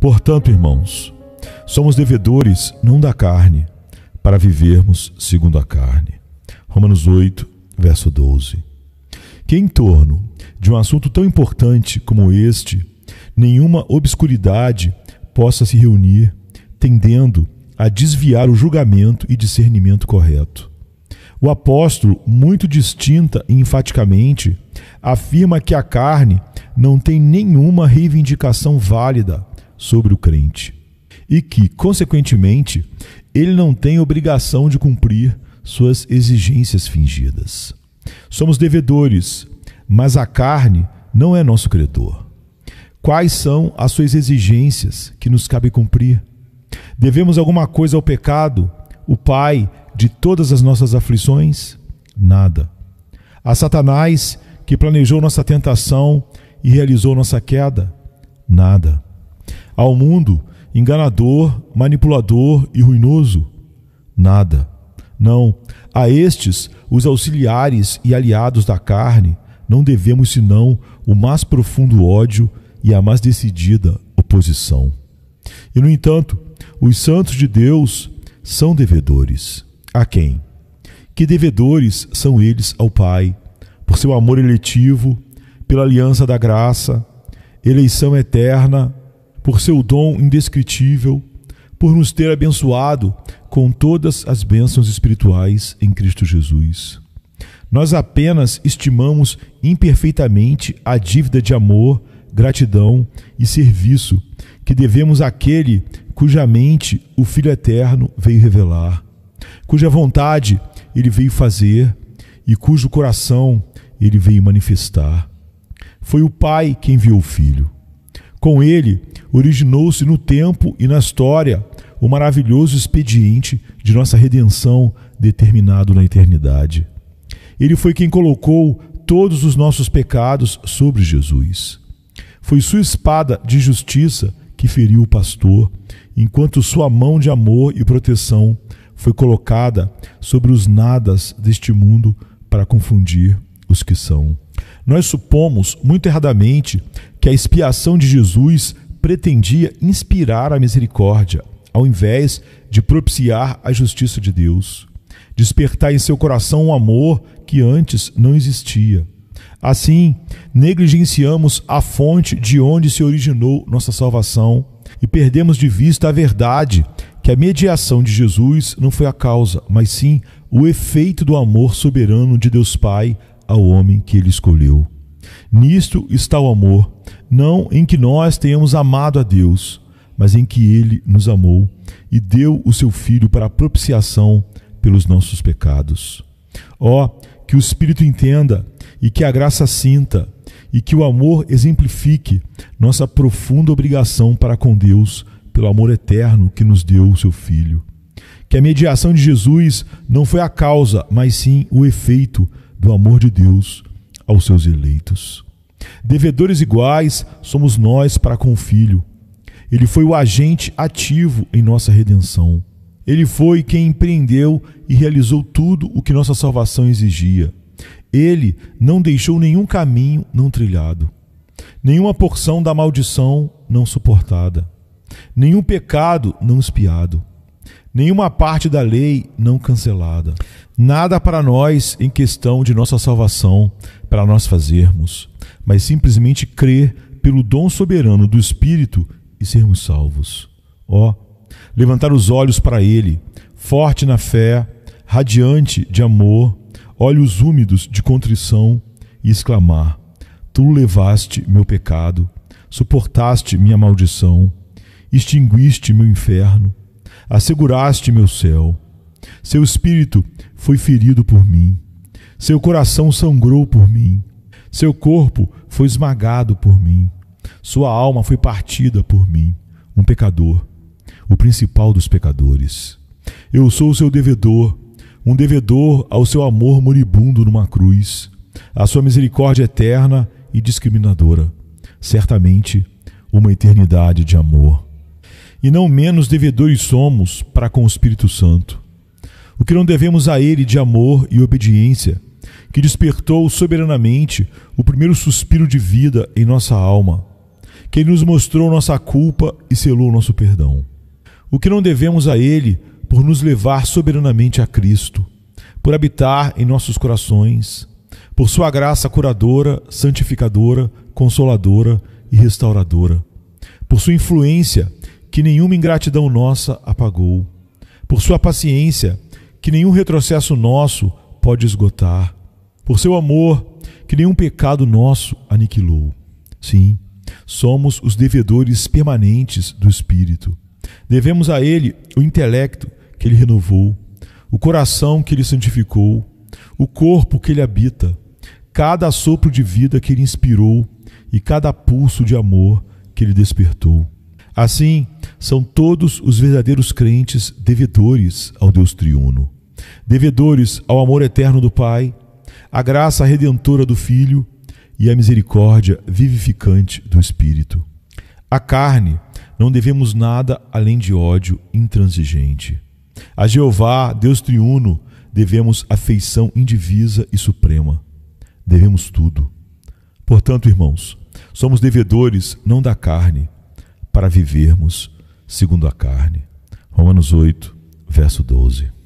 Portanto, irmãos, somos devedores não da carne, para vivermos segundo a carne. Romanos 8, verso 12. Que em torno de um assunto tão importante como este, nenhuma obscuridade possa se reunir, tendendo a desviar o julgamento e discernimento correto. O apóstolo, muito distinta e enfaticamente, afirma que a carne não tem nenhuma reivindicação válida sobre o crente e que, consequentemente, ele não tem obrigação de cumprir suas exigências fingidas. Somos devedores, mas a carne não é nosso credor. Quais são as suas exigências que nos cabe cumprir? Devemos alguma coisa ao pecado, o pai de todas as nossas aflições? Nada. A Satanás, que planejou nossa tentação e realizou nossa queda? Nada ao mundo enganador, manipulador e ruinoso? Nada. Não, a estes, os auxiliares e aliados da carne, não devemos senão o mais profundo ódio e a mais decidida oposição. E, no entanto, os santos de Deus são devedores. A quem? Que devedores são eles ao Pai, por seu amor eletivo, pela aliança da graça, eleição eterna por seu dom indescritível, por nos ter abençoado com todas as bênçãos espirituais em Cristo Jesus. Nós apenas estimamos imperfeitamente a dívida de amor, gratidão e serviço que devemos àquele cuja mente o Filho Eterno veio revelar, cuja vontade ele veio fazer e cujo coração ele veio manifestar. Foi o Pai quem enviou o Filho. Com ele, originou-se no tempo e na história o maravilhoso expediente de nossa redenção determinado na eternidade. Ele foi quem colocou todos os nossos pecados sobre Jesus. Foi sua espada de justiça que feriu o pastor, enquanto sua mão de amor e proteção foi colocada sobre os nadas deste mundo para confundir os que são. Nós supomos, muito erradamente, que a expiação de Jesus pretendia inspirar a misericórdia, ao invés de propiciar a justiça de Deus, despertar em seu coração um amor que antes não existia. Assim, negligenciamos a fonte de onde se originou nossa salvação e perdemos de vista a verdade que a mediação de Jesus não foi a causa, mas sim o efeito do amor soberano de Deus Pai ao homem que ele escolheu. Nisto está o amor, não em que nós tenhamos amado a Deus, mas em que ele nos amou e deu o seu Filho para propiciação pelos nossos pecados. Ó, oh, que o Espírito entenda e que a graça sinta e que o amor exemplifique nossa profunda obrigação para com Deus pelo amor eterno que nos deu o seu Filho. Que a mediação de Jesus não foi a causa, mas sim o efeito do amor de Deus aos seus eleitos. Devedores iguais somos nós para com o Filho. Ele foi o agente ativo em nossa redenção. Ele foi quem empreendeu e realizou tudo o que nossa salvação exigia. Ele não deixou nenhum caminho não trilhado, nenhuma porção da maldição não suportada, nenhum pecado não espiado nenhuma parte da lei não cancelada. Nada para nós em questão de nossa salvação, para nós fazermos, mas simplesmente crer pelo dom soberano do Espírito e sermos salvos. Ó, oh, levantar os olhos para Ele, forte na fé, radiante de amor, olhos úmidos de contrição e exclamar: Tu levaste meu pecado, suportaste minha maldição, extinguiste meu inferno asseguraste meu céu. Seu espírito foi ferido por mim. Seu coração sangrou por mim. Seu corpo foi esmagado por mim. Sua alma foi partida por mim, um pecador, o principal dos pecadores. Eu sou o seu devedor, um devedor ao seu amor moribundo numa cruz, à sua misericórdia eterna e discriminadora. Certamente, uma eternidade de amor e não menos devedores somos para com o Espírito Santo. O que não devemos a Ele de amor e obediência, que despertou soberanamente o primeiro suspiro de vida em nossa alma, que Ele nos mostrou nossa culpa e selou nosso perdão. O que não devemos a Ele por nos levar soberanamente a Cristo, por habitar em nossos corações, por Sua graça curadora, santificadora, consoladora e restauradora, por Sua influência que nenhuma ingratidão nossa apagou. Por sua paciência, que nenhum retrocesso nosso pode esgotar. Por seu amor, que nenhum pecado nosso aniquilou. Sim, somos os devedores permanentes do Espírito. Devemos a Ele o intelecto que Ele renovou, o coração que Ele santificou, o corpo que Ele habita, cada sopro de vida que Ele inspirou e cada pulso de amor que Ele despertou. Assim, são todos os verdadeiros crentes devedores ao Deus triuno, devedores ao amor eterno do Pai, à graça redentora do Filho e à misericórdia vivificante do Espírito. A carne não devemos nada além de ódio intransigente. A Jeová, Deus triuno, devemos afeição indivisa e suprema. Devemos tudo. Portanto, irmãos, somos devedores não da carne, para vivermos segundo a carne. Romanos 8, verso 12.